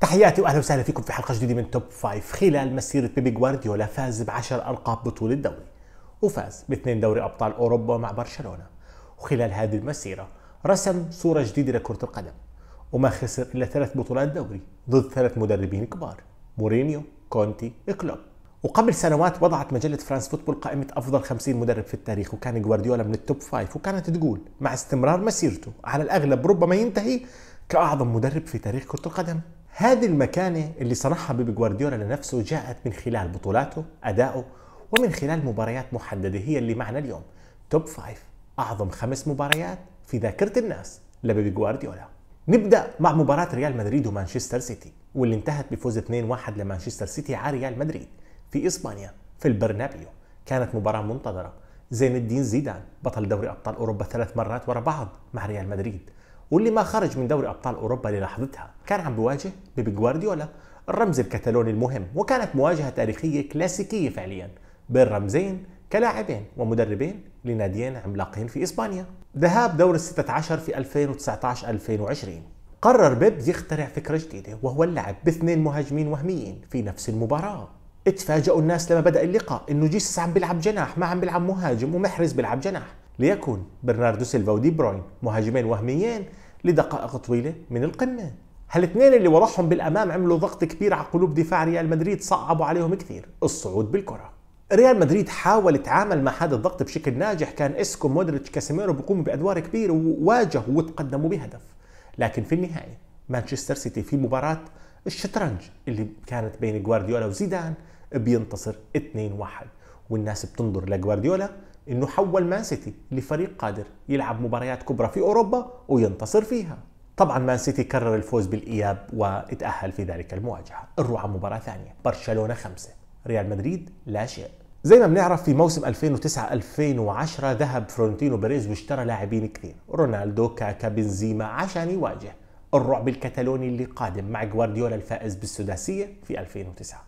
تحياتي واهلا وسهلا فيكم في حلقه جديده من توب فايف خلال مسيره بيبي جوارديولا فاز ب 10 القاب بطوله الدوري وفاز باثنين دوري ابطال اوروبا مع برشلونه وخلال هذه المسيره رسم صوره جديده لكره القدم وما خسر الا ثلاث بطولات دوري ضد ثلاث مدربين كبار مورينيو كونتي كلوب وقبل سنوات وضعت مجلة فرانس فوتبول قائمة أفضل 50 مدرب في التاريخ وكان جوارديولا من التوب فايف وكانت تقول مع استمرار مسيرته على الأغلب ربما ينتهي كأعظم مدرب في تاريخ كرة القدم هذه المكانة اللي صنعها بيب جوارديولا لنفسه جاءت من خلال بطولاته أدائه ومن خلال مباريات محددة هي اللي معنا اليوم توب فايف أعظم خمس مباريات في ذاكرة الناس لبيب جوارديولا نبدأ مع مباراة ريال مدريد ومانشستر سيتي واللي انتهت بفوز 2-1 لمانشستر سيتي على ريال مدريد في إسبانيا في البرنابيو كانت مباراة منتظرة زين الدين زيدان بطل دوري أبطال أوروبا ثلاث مرات ورا بعض مع ريال مدريد واللي ما خرج من دوري ابطال اوروبا للحظتها كان عم بواجه بيب جوارديولا الرمز الكتالوني المهم وكانت مواجهه تاريخيه كلاسيكيه فعليا بين رمزين كلاعبين ومدربين لناديين عملاقين في اسبانيا ذهاب دور ال 16 في 2019 2020 قرر بيب يخترع فكرة جديدة وهو اللعب باثنين مهاجمين وهميين في نفس المباراة اتفاجئوا الناس لما بدأ اللقاء انه جيسس عم بيلعب جناح ما عم بيلعب مهاجم ومحرز بيلعب جناح ليكون برناردو سيلفا ودي بروين مهاجمين وهميين لدقائق طويلة من القمة هالاثنين اللي وراحهم بالامام عملوا ضغط كبير على قلوب دفاع ريال مدريد صعبوا عليهم كثير الصعود بالكره ريال مدريد حاول يتعامل مع هذا الضغط بشكل ناجح كان اسكو مودريتش كاسيميرو بيقوموا بادوار كبيره وواجهوا وتقدموا بهدف لكن في النهايه مانشستر سيتي في مباراه الشطرنج اللي كانت بين جوارديولا وزيدان بينتصر 2-1 والناس بتنظر لجوارديولا انه حول مان سيتي لفريق قادر يلعب مباريات كبرى في اوروبا وينتصر فيها طبعا مان سيتي كرر الفوز بالاياب وتاهل في ذلك المواجهه الروعه مباراه ثانيه برشلونه خمسة ريال مدريد لا شيء زي ما بنعرف في موسم 2009 2010 ذهب فرونتينو بيريز واشترى لاعبين كثير رونالدو كاكا بنزيما عشان يواجه الرعب الكتالوني اللي قادم مع جوارديولا الفائز بالسداسيه في 2009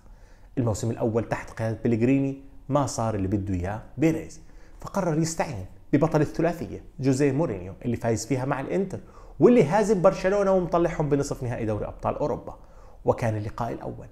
الموسم الاول تحت قياده بلغريني ما صار اللي بده اياه بيريز فقرر يستعين ببطل الثلاثيه جوزيه مورينيو اللي فايز فيها مع الانتر واللي هازم برشلونه ومطلعهم بنصف نهائي دوري ابطال اوروبا وكان اللقاء الاول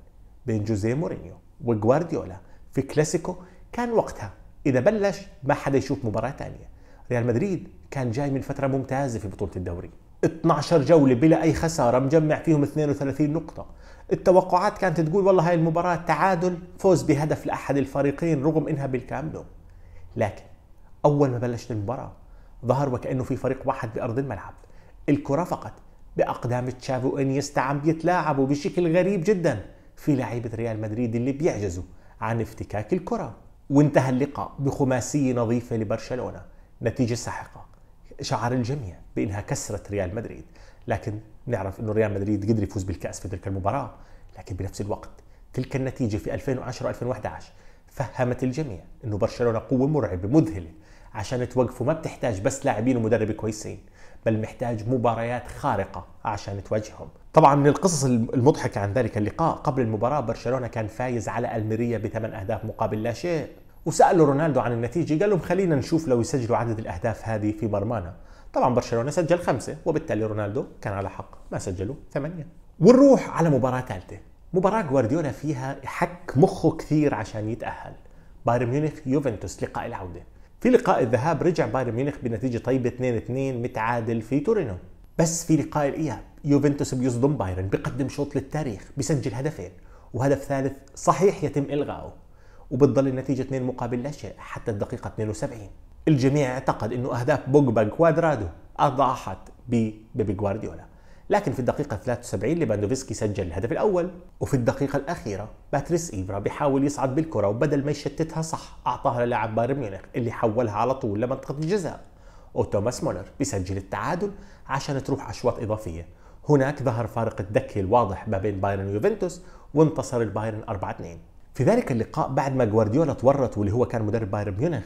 بين جوزيه مورينيو وغوارديولا في كلاسيكو كان وقتها اذا بلش ما حدا يشوف مباراه ثانيه ريال مدريد كان جاي من فتره ممتازه في بطوله الدوري 12 جوله بلا اي خساره مجمع فيهم 32 نقطه التوقعات كانت تقول والله هاي المباراه تعادل فوز بهدف لاحد الفريقين رغم انها بالكاملو لكن اول ما بلشت المباراه ظهر وكانه في فريق واحد بارض الملعب الكره فقط باقدام تشافو انيستا عم بيتلاعبوا بشكل غريب جدا في لعيبه ريال مدريد اللي بيعجزوا عن افتكاك الكره وانتهى اللقاء بخماسيه نظيفه لبرشلونه نتيجه ساحقه شعر الجميع بانها كسرت ريال مدريد لكن نعرف انه ريال مدريد قدر يفوز بالكاس في تلك المباراه لكن بنفس الوقت تلك النتيجه في 2010 2011 فهمت الجميع انه برشلونه قوه مرعبه مذهله عشان توقفوا ما بتحتاج بس لاعبين ومدرب كويسين بل محتاج مباريات خارقة عشان تواجههم طبعا من القصص المضحكة عن ذلك اللقاء قبل المباراة برشلونة كان فايز على الميريا بثمان أهداف مقابل لا شيء وسألوا رونالدو عن النتيجة قال لهم خلينا نشوف لو يسجلوا عدد الأهداف هذه في مرمانا طبعا برشلونة سجل خمسة وبالتالي رونالدو كان على حق ما سجلوا ثمانية ونروح على مباراة ثالثة مباراة جوارديولا فيها حك مخه كثير عشان يتأهل بايرن ميونخ يوفنتوس لقاء العودة في لقاء الذهاب رجع بايرن ميونخ بنتيجه طيبه 2-2 متعادل في تورينو بس في لقاء الاياب يوفنتوس بيصدم بايرن بيقدم شوط للتاريخ بيسجل هدفين وهدف ثالث صحيح يتم الغائه وبتضل النتيجه 2 مقابل لا شيء حتى الدقيقه 72 الجميع اعتقد انه اهداف بوجبا كوادرادو اضاحت ببيب جوارديولا لكن في الدقيقة 73 ليفاندوفسكي سجل الهدف الأول وفي الدقيقة الأخيرة باتريس إيفرا بيحاول يصعد بالكرة وبدل ما يشتتها صح أعطاها للاعب بايرن ميونخ اللي حولها على طول لمنطقة الجزاء وتوماس مولر بيسجل التعادل عشان تروح أشواط إضافية هناك ظهر فارق الدكة الواضح ما بين بايرن ويوفنتوس وانتصر البايرن 4-2 في ذلك اللقاء بعد ما جوارديولا تورط واللي هو كان مدرب بايرن ميونخ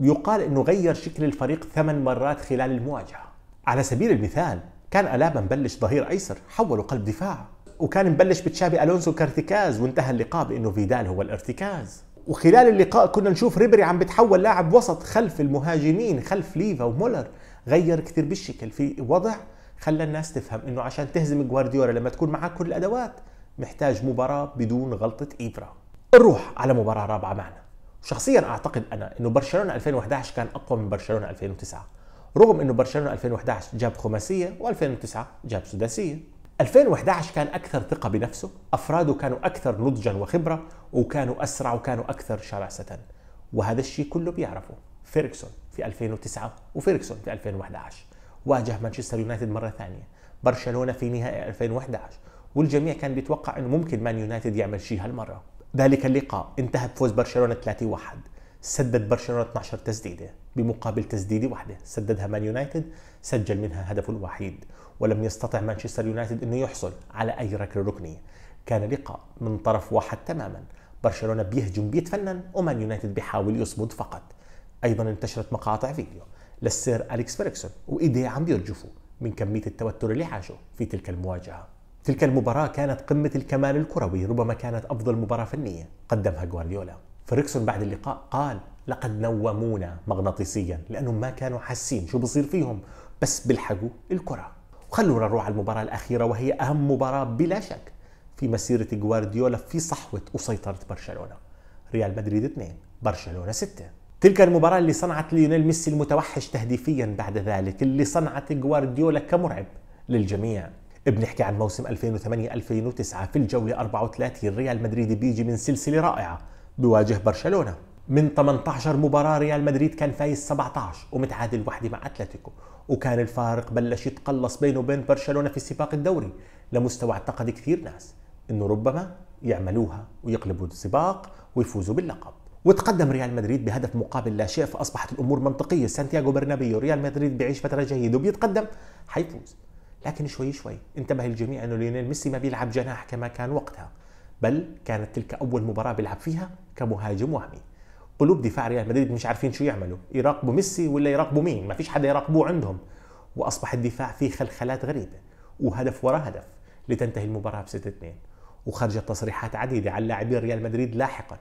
يقال انه غير شكل الفريق ثمان مرات خلال المواجهه على سبيل المثال كان ألابا مبلش ظهير أيسر حوله قلب دفاع وكان مبلش بتشابي ألونسو كارتكاز وانتهى اللقاء بأنه فيدال هو الارتكاز وخلال اللقاء كنا نشوف ريبري عم بتحول لاعب وسط خلف المهاجمين خلف ليفا ومولر غير كثير بالشكل في وضع خلى الناس تفهم انه عشان تهزم جوارديولا لما تكون معك كل الادوات محتاج مباراه بدون غلطه ايفرا نروح على مباراه رابعه معنا شخصيا اعتقد انا انه برشلونه 2011 كان اقوى من برشلونه 2009 رغم انه برشلونه 2011 جاب خماسيه و2009 جاب سداسيه 2011 كان اكثر ثقه بنفسه افراده كانوا اكثر نضجا وخبره وكانوا اسرع وكانوا اكثر شراسه وهذا الشيء كله بيعرفه فيركسون في 2009 وفيركسون في 2011 واجه مانشستر يونايتد مره ثانيه برشلونه في نهائي 2011 والجميع كان بيتوقع انه ممكن مان يونايتد يعمل شيء هالمره ذلك اللقاء انتهى بفوز برشلونه 3-1 سدد برشلونه 12 تسديده بمقابل تسديده واحده سددها مان يونايتد سجل منها هدفه الوحيد ولم يستطع مانشستر يونايتد انه يحصل على اي ركله ركنيه كان لقاء من طرف واحد تماما برشلونه بيهجم بيتفنن ومان يونايتد بيحاول يصمد فقط ايضا انتشرت مقاطع فيديو للسير اليكس فيركسون وايديه عم بيرجفوا من كميه التوتر اللي عاشه في تلك المواجهه تلك المباراة كانت قمة الكمال الكروي ربما كانت أفضل مباراة فنية قدمها غوارديولا فريكسون بعد اللقاء قال لقد نومونا مغناطيسيا لانهم ما كانوا حاسين شو بصير فيهم بس بيلحقوا الكره وخلونا نروح على المباراه الاخيره وهي اهم مباراه بلا شك في مسيره جوارديولا في صحوه وسيطره برشلونه ريال مدريد 2 برشلونه 6 تلك المباراة اللي صنعت ليونيل ميسي المتوحش تهديفيا بعد ذلك اللي صنعت جوارديولا كمرعب للجميع بنحكي عن موسم 2008 2009 في الجولة 34 ريال مدريد بيجي من سلسلة رائعة بواجه برشلونة من 18 مباراة ريال مدريد كان فايز 17 ومتعادل وحده مع أتلتيكو وكان الفارق بلش يتقلص بينه وبين برشلونة في سباق الدوري لمستوى اعتقد كثير ناس انه ربما يعملوها ويقلبوا السباق ويفوزوا باللقب وتقدم ريال مدريد بهدف مقابل لا شيء فاصبحت الامور منطقيه سانتياغو برنابيو ريال مدريد بيعيش فتره جيده وبيتقدم حيفوز لكن شوي شوي انتبه الجميع انه ليونيل ميسي ما بيلعب جناح كما كان وقتها بل كانت تلك اول مباراه بيلعب فيها كمهاجم وهمي قلوب دفاع ريال مدريد مش عارفين شو يعملوا يراقبوا ميسي ولا يراقبوا مين ما فيش حدا يراقبوه عندهم واصبح الدفاع فيه خلخلات غريبه وهدف وراء هدف لتنتهي المباراه ب 6 2 وخرجت تصريحات عديده على لاعبي ريال مدريد لاحقا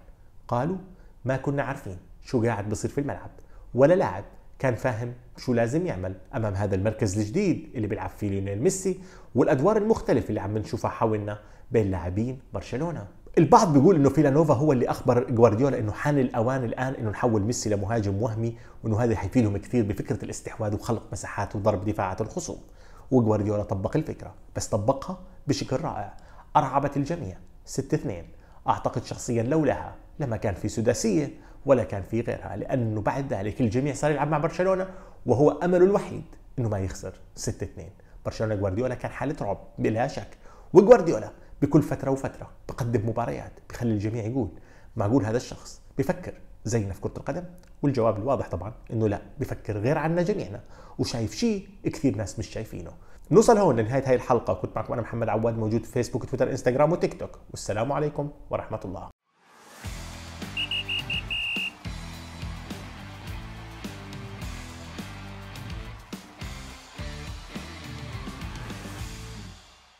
قالوا ما كنا عارفين شو قاعد بصير في الملعب ولا لاعب كان فاهم شو لازم يعمل امام هذا المركز الجديد اللي بيلعب فيه ليونيل ميسي والادوار المختلفه اللي عم نشوفها حولنا بين لاعبين برشلونه البعض بيقول انه فيلانوفا هو اللي اخبر جوارديولا انه حان الاوان الان انه نحول ميسي لمهاجم وهمي وانه هذا حيفيدهم كثير بفكره الاستحواذ وخلق مساحات وضرب دفاعات الخصوم وجوارديولا طبق الفكره بس طبقها بشكل رائع ارعبت الجميع 6 2 اعتقد شخصيا لولاها لما كان في سداسيه ولا كان في غيرها لانه بعد ذلك الجميع صار يلعب مع برشلونه وهو امله الوحيد انه ما يخسر 6 2 برشلونه جوارديولا كان حاله رعب بلا شك وجوارديولا بكل فتره وفتره بقدم مباريات بخلي الجميع يقول معقول هذا الشخص بفكر زينا في كره القدم والجواب الواضح طبعا انه لا بفكر غير عنا جميعنا وشايف شيء كثير ناس مش شايفينه نوصل هون لنهايه هاي الحلقه كنت معكم انا محمد عواد موجود في فيسبوك تويتر انستغرام وتيك توك والسلام عليكم ورحمه الله